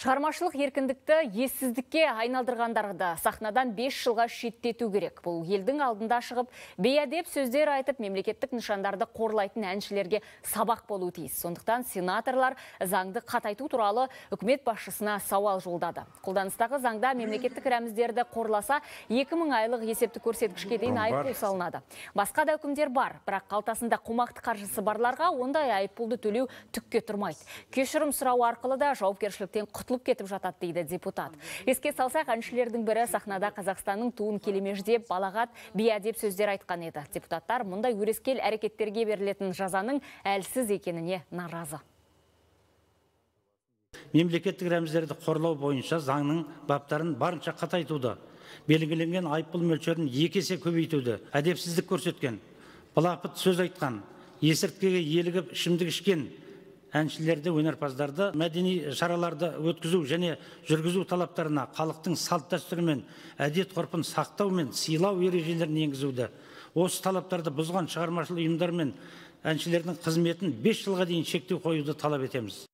Шығармашылық еркіндікті ессіздікке айналдырғандарды сахнадан 5 жылға шеттету керек. Бұл елдің алдында шығып, бейәдеп сөздер айтып, мемлекеттік нышандарды қорлайтын әншілерге сабақ болу тиіс. Сондықтан сенаторлар заңды қатайту туралы үкімет басшысына сауал жолдады. Қолданыстағы заңда мемлекеттік рәміздерді қорласа 2000 айлық есепті көрсеткішке дейін айыппұл салынады. Басқа да үкімдер бар, бірақ қалтасында қомақты қаржысы барларға ондай айыппұлды төлеу түкке тұрмайды. Кешірім сұрау арқылы да жауапкершіліктен ұмытылып кетіп жатады дейді депутат еске салсақ әншілердің бірі сахнада қазақстанның туын келемеждеп балағат бейәдеп сөздер айтқан еді депутаттар мұндай өрескел әрекеттерге берілетін жазаның әлсіз екеніне наразы мемлекеттік рәміздерді қорлау бойынша заңның баптарын барынша қатайтуды белгіленген айыппұл мөлшерін екі есе көбейтуді әдепсіздік көрсеткен былапыт сөз айтқан есірткіге елігіп ішімдік ішкен әншілерді өнерпаздарды мәдени шараларды өткізу және жүргізу талаптарына халықтың салт дәстүрі мен әдет ғұрпын сақтау мен сыйлау ережелерін енгізуді осы талаптарды бұзған шығармашыл ұйымдар мен әншілердің қызметін бес жылға дейін шектеу қоюды талап етеміз